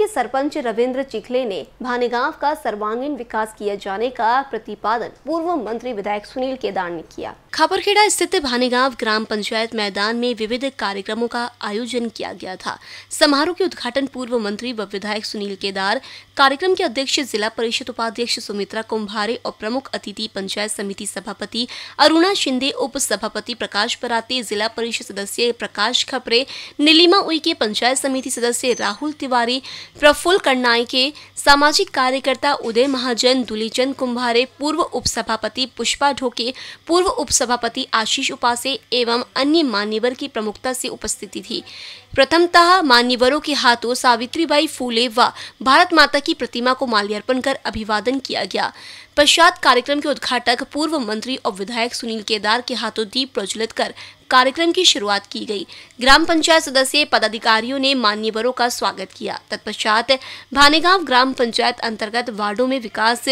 के सरपंच रविंद्र चिखले ने भानीगांव का सर्वांगीण विकास किया जाने का प्रतिपादन पूर्व मंत्री विधायक सुनील केदार ने किया खापरखेड़ा स्थित भानीगांव ग्राम पंचायत मैदान में विविध कार्यक्रमों का आयोजन किया गया था समारोह के उद्घाटन पूर्व मंत्री व विधायक सुनील केदार कार्यक्रम के अध्यक्ष जिला परिषद उपाध्यक्ष सुमित्रा कुम्भारे और प्रमुख अतिथि पंचायत समिति सभापति अरुणा शिंदे उप सभापति प्रकाश पराते जिला परिषद सदस्य प्रकाश खपरे नीलिमा उइके पंचायत समिति सदस्य राहुल तिवारी प्रफुल्ल के सामाजिक कार्यकर्ता उदय महाजन दुलीचंद कुंभारे पूर्व उपसभापति पुष्पा ढोके पूर्व उपसभापति आशीष उपासे एवं अन्य मान्यवर की प्रमुखता से उपस्थिति थी प्रथमतः मान्यवरों के हाथों सावित्रीबाई फूले व भारत माता की प्रतिमा को माल्यार्पण कर अभिवादन किया गया पश्चात कार्यक्रम के उद्घाटक पूर्व मंत्री और विधायक सुनील केदार के हाथों दीप प्रज्वलित कर कार्यक्रम की शुरुआत की गई ग्राम पंचायत सदस्य पदाधिकारियों ने मान्यवरों का स्वागत किया तत्पश्चात भानेगांव ग्राम पंचायत अंतर्गत वार्डो में विकास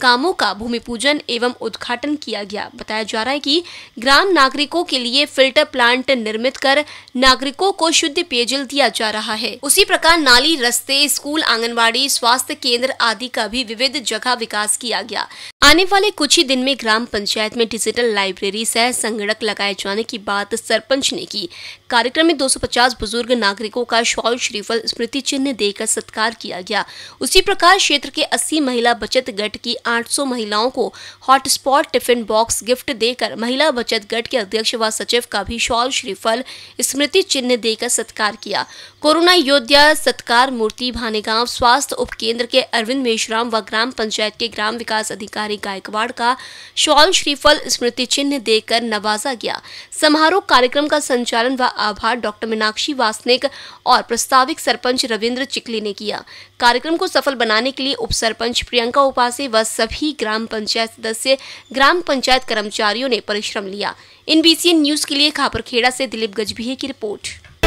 कामों का भूमि पूजन एवं उद्घाटन किया गया बताया जा रहा है कि ग्राम नागरिकों के लिए फिल्टर प्लांट निर्मित कर नागरिकों को शुद्ध पेयजल दिया जा रहा है उसी प्रकार नाली रस्ते स्कूल आंगनबाड़ी स्वास्थ्य केंद्र आदि का भी विविध जगह विकास किया गया आने वाले कुछ ही दिन में ग्राम पंचायत में डिजिटल लाइब्रेरी सह संगणक लगाए जाने की बात बात सरपंच ने की कार्यक्रम में 250 बुजुर्ग नागरिकों का शॉल श्रीफल स्मृति चिन्ह देकर सत्कार किया गया उसी प्रकार क्षेत्र के 80 महिला बचत गट की 800 महिलाओं को हॉटस्पॉट टिफिन बॉक्स गिफ्ट देकर महिला बचत गट के अध्यक्ष व सचिव का भी शॉल श्रीफल स्मृति चिन्ह देकर सत्कार किया कोरोना योद्धा सत्कार मूर्ति भानेगांव स्वास्थ्य उप केंद्र के अरविंद मेशराम व ग्राम पंचायत के ग्राम विकास अधिकारी गायकवाड़ का शॉल श्रीफल स्मृति चिन्ह देकर नवाजा गया समारोह समारोह कार्यक्रम का संचालन व आभार डॉक्टर मीनाक्षी वासनिक और प्रस्ताविक सरपंच रविंद्र चिकली ने किया कार्यक्रम को सफल बनाने के लिए उप सरपंच प्रियंका उपासे व सभी ग्राम पंचायत सदस्य ग्राम पंचायत कर्मचारियों ने परिश्रम लिया इन बी न्यूज के लिए खापरखेड़ा से दिलीप गजभिये की रिपोर्ट